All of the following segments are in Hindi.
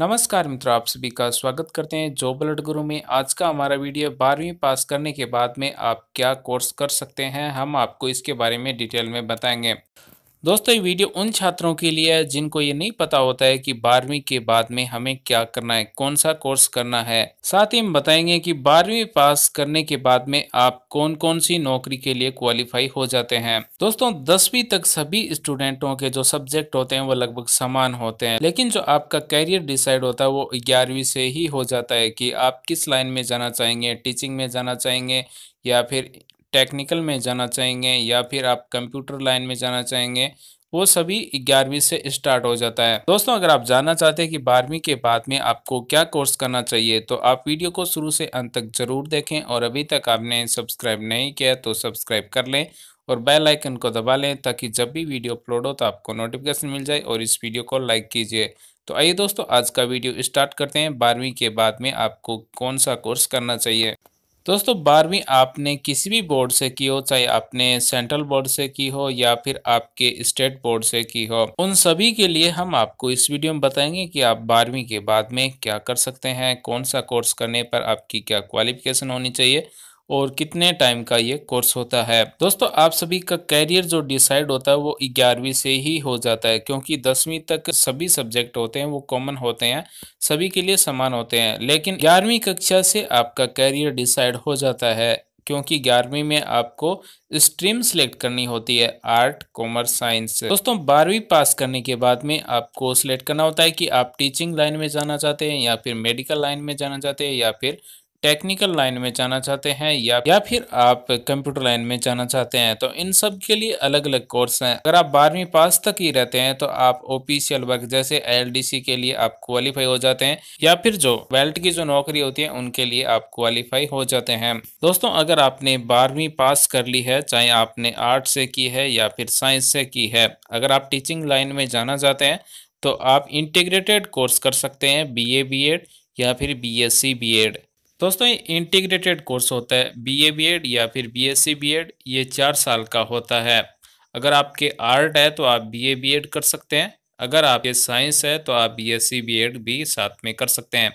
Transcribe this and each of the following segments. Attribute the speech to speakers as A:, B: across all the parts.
A: नमस्कार मित्रों आप सभी का स्वागत करते हैं जो ब्लड गुरु में आज का हमारा वीडियो बारहवीं पास करने के बाद में आप क्या कोर्स कर सकते हैं हम आपको इसके बारे में डिटेल में बताएंगे दोस्तों ये वीडियो उन छात्रों के लिए है जिनको ये नहीं पता होता है कि बारहवीं के बाद में हमें क्या करना है कौन सा कोर्स करना है साथ ही हम बताएंगे कि बारहवीं पास करने के बाद में आप कौन कौन सी नौकरी के लिए क्वालिफाई हो जाते हैं दोस्तों दसवीं तक सभी स्टूडेंटों के जो सब्जेक्ट होते हैं वो लगभग समान होते हैं लेकिन जो आपका कैरियर डिसाइड होता है वो ग्यारहवीं से ही हो जाता है कि आप किस लाइन में जाना चाहेंगे टीचिंग में जाना चाहेंगे या फिर टेक्निकल में जाना चाहेंगे या फिर आप कंप्यूटर लाइन में जाना चाहेंगे वो सभी ग्यारहवीं से स्टार्ट हो जाता है दोस्तों अगर आप जानना चाहते हैं कि बारहवीं के बाद में आपको क्या कोर्स करना चाहिए तो आप वीडियो को शुरू से अंत तक जरूर देखें और अभी तक आपने सब्सक्राइब नहीं किया तो सब्सक्राइब कर लें और बेल आइकन को दबा लें ताकि जब भी वीडियो अपलोड हो तो आपको नोटिफिकेशन मिल जाए और इस वीडियो को लाइक कीजिए तो आइए दोस्तों आज का वीडियो स्टार्ट करते हैं बारहवीं के बाद में आपको कौन सा कोर्स करना चाहिए दोस्तों बारहवीं आपने किसी भी बोर्ड से की हो चाहे आपने सेंट्रल बोर्ड से की हो या फिर आपके स्टेट बोर्ड से की हो उन सभी के लिए हम आपको इस वीडियो में बताएंगे कि आप बारहवीं के बाद में क्या कर सकते हैं कौन सा कोर्स करने पर आपकी क्या क्वालिफिकेशन होनी चाहिए और कितने टाइम का ये कोर्स होता है दोस्तों आप सभी का कैरियर जो डिसाइड होता है वो ग्यारहवीं से ही हो जाता है क्योंकि दसवीं तक सभी सब्जेक्ट होते हैं वो कॉमन होते हैं सभी के लिए समान होते हैं लेकिन ग्यारहवीं कक्षा से आपका कैरियर डिसाइड हो जाता है क्योंकि ग्यारहवीं में आपको स्ट्रीम सिलेक्ट करनी होती है आर्ट कॉमर्स साइंस दोस्तों बारहवीं पास करने के बाद में आपको सिलेक्ट करना होता है कि आप टीचिंग लाइन में जाना चाहते हैं या फिर मेडिकल लाइन में जाना चाहते हैं या फिर टेक्निकल लाइन में जाना चाहते हैं या या फिर आप कंप्यूटर लाइन में जाना चाहते हैं तो इन सब के लिए अलग अलग कोर्स हैं अगर आप बारहवीं पास तक ही रहते हैं तो आप ओपीसीएल वर्क जैसे सी के लिए आप क्वालिफाई हो जाते हैं या फिर जो वेल्ट की जो नौकरी होती है उनके लिए आप क्वालिफाई हो जाते हैं दोस्तों अगर आपने बारहवीं पास कर ली है चाहे आपने आर्ट से की है या फिर साइंस से की है अगर आप टीचिंग लाइन में जाना चाहते हैं तो आप इंटीग्रेटेड कोर्स कर सकते हैं बी ए बी एड या फिर B S C B Ed दोस्तों ये इंटीग्रेटेड कोर्स होता है बीए बीएड या फिर बीएससी बीएड ये चार साल का होता है अगर आपके आर्ट है तो आप बीए बीएड कर सकते हैं अगर आपके साइंस है तो आप बीएससी बीएड भी साथ में कर सकते हैं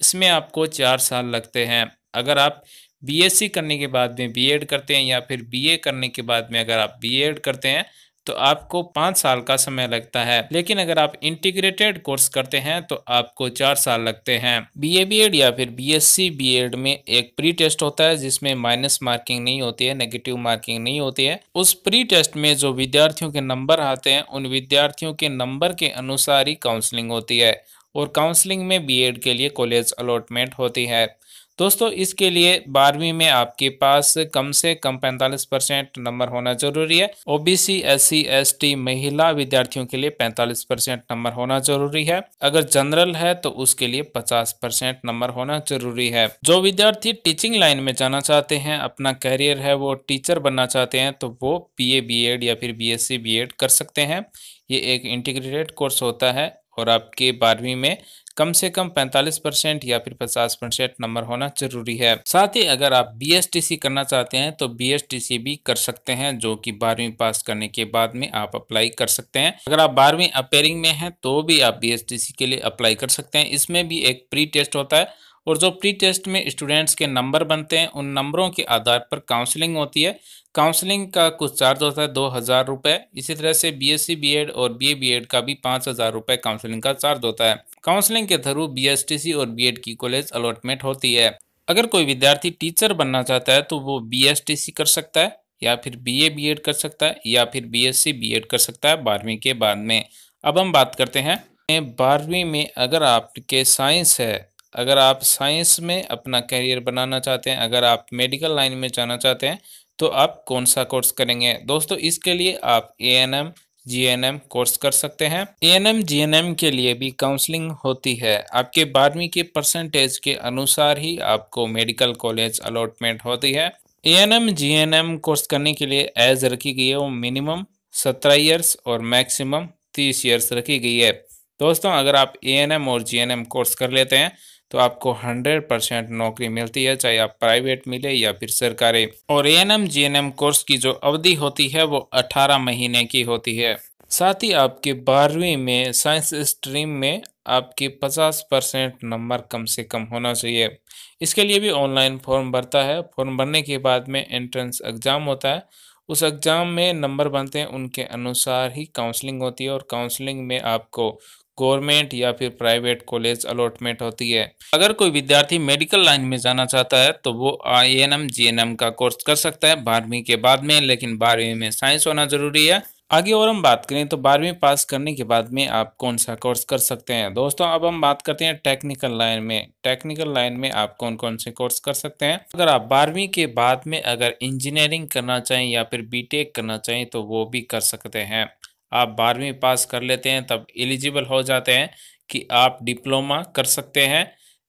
A: इसमें आपको चार साल लगते हैं अगर आप बीएससी करने के बाद में बीएड करते हैं या फिर बीए करने के बाद में अगर आप एड करते हैं तो आपको पांच साल का समय लगता है लेकिन अगर आप इंटीग्रेटेड कोर्स करते हैं तो आपको चार साल लगते हैं बी ए बी एड या फिर B S C B Ed में एक प्री टेस्ट होता है जिसमें माइनस मार्किंग नहीं होती है नेगेटिव मार्किंग नहीं होती है उस प्री टेस्ट में जो विद्यार्थियों के नंबर आते हैं उन विद्यार्थियों के नंबर के अनुसार ही काउंसलिंग होती है और काउंसलिंग में बीएड के लिए कॉलेज अलॉटमेंट होती है दोस्तों इसके लिए बारहवीं में आपके पास कम से कम पैंतालीस परसेंट नंबर होना जरूरी है ओबीसी एस टी महिला विद्यार्थियों के लिए पैंतालीस परसेंट नंबर होना जरूरी है अगर जनरल है तो उसके लिए पचास परसेंट नंबर होना जरूरी है जो विद्यार्थी टीचिंग लाइन में जाना चाहते हैं अपना करियर है वो टीचर बनना चाहते हैं तो वो बी एड या फिर बी एड कर सकते हैं ये एक इंटीग्रेटेड कोर्स होता है और आपके बारहवीं में कम से कम 45 परसेंट या फिर 50 परसेंट नंबर होना जरूरी है साथ ही अगर आप बी करना चाहते हैं तो बी भी कर सकते हैं जो कि बारहवीं पास करने के बाद में आप अप्लाई कर सकते हैं अगर आप बारहवीं अपेयरिंग में हैं तो भी आप बी के लिए अप्लाई कर सकते हैं इसमें भी एक प्री टेस्ट होता है और जो प्री टेस्ट में स्टूडेंट्स के नंबर बनते हैं उन नंबरों के आधार पर काउंसलिंग होती है काउंसलिंग का कुछ चार्ज होता है दो हज़ार रुपये इसी तरह से बीएससी बीएड और बीए बीएड का भी पाँच हज़ार रुपये काउंसलिंग का चार्ज होता है काउंसलिंग के थ्रू बीएसटीसी और बीएड की कॉलेज अलॉटमेंट होती है अगर कोई विद्यार्थी टीचर बनना चाहता है तो वो बीएसटीसी कर सकता है या फिर बीए बीएड कर सकता है या फिर बीएससी बीएड कर सकता है बारहवीं के बाद में अब हम बात करते हैं बारहवीं में अगर आपके साइंस है अगर आप साइंस में अपना करियर बनाना चाहते हैं अगर आप मेडिकल लाइन में जाना चाहते हैं तो आप कौन सा कोर्स करेंगे दोस्तों इसके लिए आप A N M G N M course कर सकते हैं A N M G N M के लिए भी काउंसलिंग होती है आपके बारहवीं के परसेंटेज के अनुसार ही आपको मेडिकल कॉलेज अलॉटमेंट होती है A N M G N M course करने के लिए एज रखी गई है वो मिनिमम सत्रह ईयर्स और मैक्सिमम तीस ईयर्स रखी गई है दोस्तों अगर आप ए एन एम और जी एन एम कोर्स कर लेते हैं तो आपको हंड्रेड परसेंट नौकरी मिलती है चाहे आप प्राइवेट मिले या फिर सरकारी और A N M G N M course की जो अवधि होती है वो अठारह महीने की होती है साथ ही आपके बारहवीं में साइंस स्ट्रीम में आपके 50 परसेंट नंबर कम से कम होना चाहिए इसके लिए भी ऑनलाइन फॉर्म भरता है फॉर्म भरने के बाद में एंट्रेंस एग्ज़ाम होता है उस एग्ज़ाम में नंबर बनते हैं उनके अनुसार ही काउंसलिंग होती है और काउंसलिंग में आपको गवर्नमेंट या फिर प्राइवेट कॉलेज अलॉटमेंट होती है अगर कोई विद्यार्थी मेडिकल लाइन में जाना चाहता है तो वो आई एन एम का कोर्स कर सकता है बारहवीं के बाद में लेकिन बारहवीं में साइंस होना जरूरी है आगे और हम बात करें तो बारहवीं पास करने के बाद में आप कौन सा कोर्स कर सकते हैं दोस्तों अब हम बात करते हैं टेक्निकल लाइन में टेक्निकल लाइन में आप कौन कौन से कोर्स कर सकते हैं अगर आप बारहवीं के बाद में अगर इंजीनियरिंग करना चाहें या फिर बीटेक करना चाहें तो वो भी कर सकते हैं आप बारहवीं पास कर लेते हैं तब एलिजिबल हो जाते हैं कि आप डिप्लोमा कर सकते हैं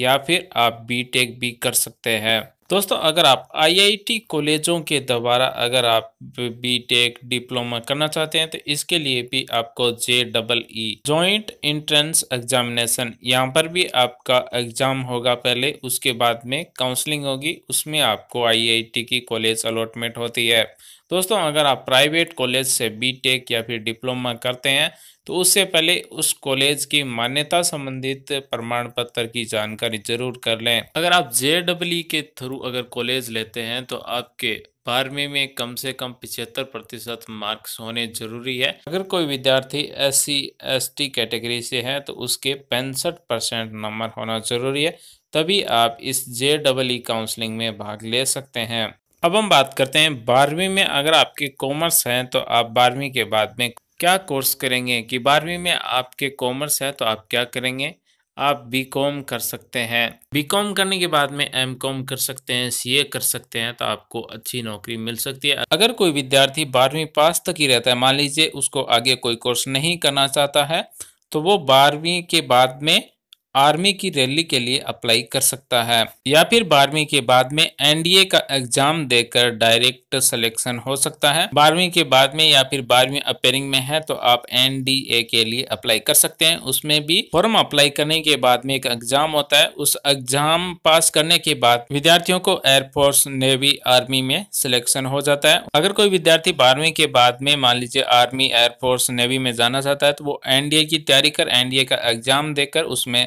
A: या फिर आप बीटेक भी कर सकते हैं दोस्तों अगर आप आईआईटी कॉलेजों के द्वारा अगर आप बी टेक डिप्लोमा करना चाहते हैं तो इसके लिए भी आपको J double E joint entrance examination यहाँ पर भी आपका एग्जाम होगा पहले उसके बाद में काउंसलिंग होगी उसमें आपको आईआईटी की कॉलेज अलॉटमेंट होती है दोस्तों अगर आप प्राइवेट कॉलेज से टेक या फिर डिप्लोमा करते हैं तो उससे पहले उस कॉलेज की मान्यता संबंधित प्रमाण पत्र की जानकारी जरूर कर लें अगर आप J W e e e के थ्रू अगर कॉलेज लेते हैं तो आपके बारहवीं में कम से कम पिछहत्तर प्रतिशत मार्क्स होने जरूरी है अगर कोई विद्यार्थी S C S T category से है तो उसके पैंसठ परसेंट नंबर होना जरूरी है तभी आप इस जे डबल ई काउंसलिंग में भाग ले सकते हैं अब हम बात करते हैं बारहवीं में अगर आपके कॉमर्स हैं तो आप बारहवीं के बाद में क्या कोर्स करेंगे कि बारहवीं में आपके कॉमर्स है तो आप क्या करेंगे आप बी कॉम कर सकते हैं बी कॉम करने के बाद में एम कॉम कर सकते हैं सी ए कर सकते हैं तो आपको अच्छी नौकरी मिल सकती है अगर कोई विद्यार्थी बारहवीं पास तक ही रहता है मान लीजिए उसको आगे कोई कोर्स नहीं करना चाहता है तो वो बारहवीं के बाद में आर्मी की रैली के लिए अप्लाई कर सकता है या फिर बारहवीं के बाद में एनडीए का एग्जाम देकर डायरेक्ट सिलेक्शन हो सकता है बारहवीं के बाद में या फिर बारहवीं अपेयरिंग में है तो आप एनडीए के लिए अप्लाई कर सकते हैं उसमें भी फॉर्म अप्लाई करने के बाद में एक एग्जाम होता है उस एग्जाम पास करने के बाद विद्यार्थियों को एयरफोर्स नेवी आर्मी में सिलेक्शन हो जाता है अगर कोई विद्यार्थी बारहवीं के बाद में मान लीजिए आर्मी एयरफोर्स नेवी में जाना चाहता है तो वो एनडीए की तैयारी कर एनडीए का एग्जाम देकर उसमें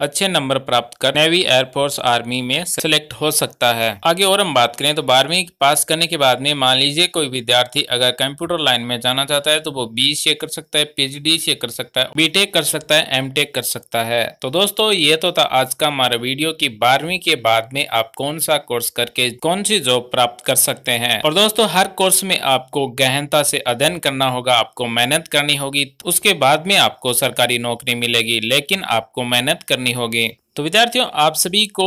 A: अच्छे नंबर प्राप्त कर नेवी एयरफोर्स आर्मी में सिलेक्ट हो सकता है आगे और हम बात करें तो बारहवीं पास करने के बाद में मान लीजिए कोई विद्यार्थी अगर कंप्यूटर लाइन में जाना चाहता है तो वो बी से कर सकता है पीएचडी से कर सकता है बीटेक e कर सकता है एमटेक e कर सकता है तो दोस्तों ये तो था आज का हमारा वीडियो की बारहवीं के बाद में आप कौन सा कोर्स करके कौन सी जॉब प्राप्त कर सकते हैं और दोस्तों हर कोर्स में आपको गहनता से अध्ययन करना होगा आपको मेहनत करनी होगी उसके बाद में आपको सरकारी नौकरी मिलेगी लेकिन आपको मेहनत करनी करनी होगी तो विद्यार्थियों आप सभी को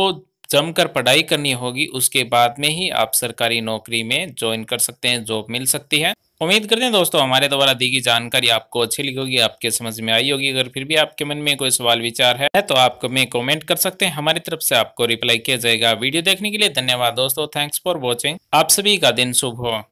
A: जमकर पढ़ाई करनी होगी उसके बाद में ही आप सरकारी नौकरी में ज्वाइन कर सकते हैं जॉब मिल सकती है उम्मीद करते हैं दोस्तों हमारे द्वारा दी गई जानकारी आपको अच्छी लगी होगी आपके समझ में आई होगी अगर फिर भी आपके मन में कोई सवाल विचार है तो आप में कमेंट कर सकते हैं हमारी तरफ से आपको रिप्लाई किया जाएगा वीडियो देखने के लिए धन्यवाद दोस्तों थैंक्स फॉर वॉचिंग आप सभी का दिन शुभ हो